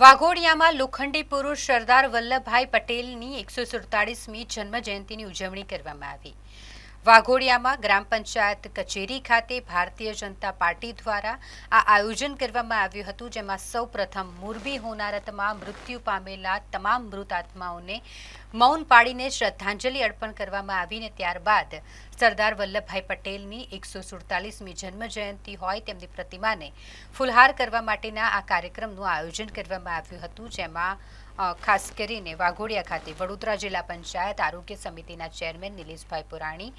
વાઘોડિયામાં લોખંડી પુરુષ સરદાર વલ્લભભાઈ પટેલની એકસો સુડતાળીસમી જન્મજયંતિની ઉજવણી કરવામાં આવી વાઘોડિયામાં ગ્રામ પંચાયત કચેરી ખાતે ભારતીય જનતા પાર્ટી દ્વારા આ આયોજન કરવામાં આવ્યું હતું જેમાં સૌ પ્રથમ મોરબી હોનારતમાં મૃત્યુ પામેલા તમામ મૃત આત્માઓને મૌન પાડીને શ્રદ્ધાંજલિ અર્પણ કરવામાં આવીને ત્યારબાદ સરદાર વલ્લભભાઈ પટેલની એકસો સુડતાલીસમી જન્મજયંતિ હોય તેમની પ્રતિમાને ફુલહાર કરવા માટેના આ કાર્યક્રમનું આયોજન કરવામાં આવ્યું હતું જેમાં ખાસ કરીને વાઘોડિયા ખાતે વડોદરા જિલ્લા પંચાયત આરોગ્ય સમિતિના ચેરમેન નિલેશભાઈ પુરાણી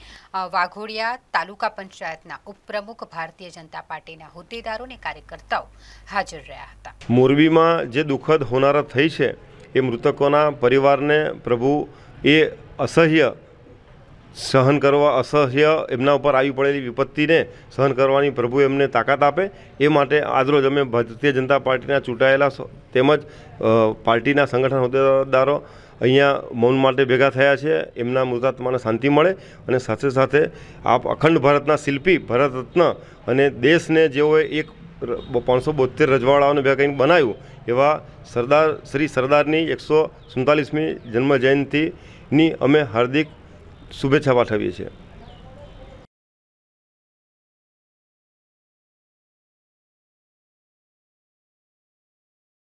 વાઘોડિયા તાલુકા પંચાયતના ઉપપ્રમુખ ભારતીય જનતા પાર્ટીના હોદ્દેદારો અને કાર્યકર્તાઓ હાજર રહ્યા હતા મોરબીમાં જે દુઃખદ હોનારા થઈ છે એ મૃતકોના પરિવારને પ્રભુ એ અસહ્ય સહન કરવા અસહ્ય એમના ઉપર આવી પડેલી વિપત્તિને સહન કરવાની પ્રભુ એમને તાકાત આપે એ માટે આજરોજ અમે ભારતીય જનતા પાર્ટીના ચૂંટાયેલા તેમજ પાર્ટીના સંગઠન હોદ્દેદારો અહીંયા મૌન માટે ભેગા થયા છે એમના મૃતાત્માને શાંતિ મળે અને સાથે સાથે આપ અખંડ ભારતના શિલ્પી ભરત રત્ન અને દેશને જેઓએ એક પાંચસો બોતેર રજવાડાઓને ભેગા કરીને બનાવ્યું એવા સરદાર શ્રી સરદારની એકસો સુડતાલીસમી જન્મ જયંતિની અમે હાર્દિક શુભેચ્છા પાઠવીએ છીએ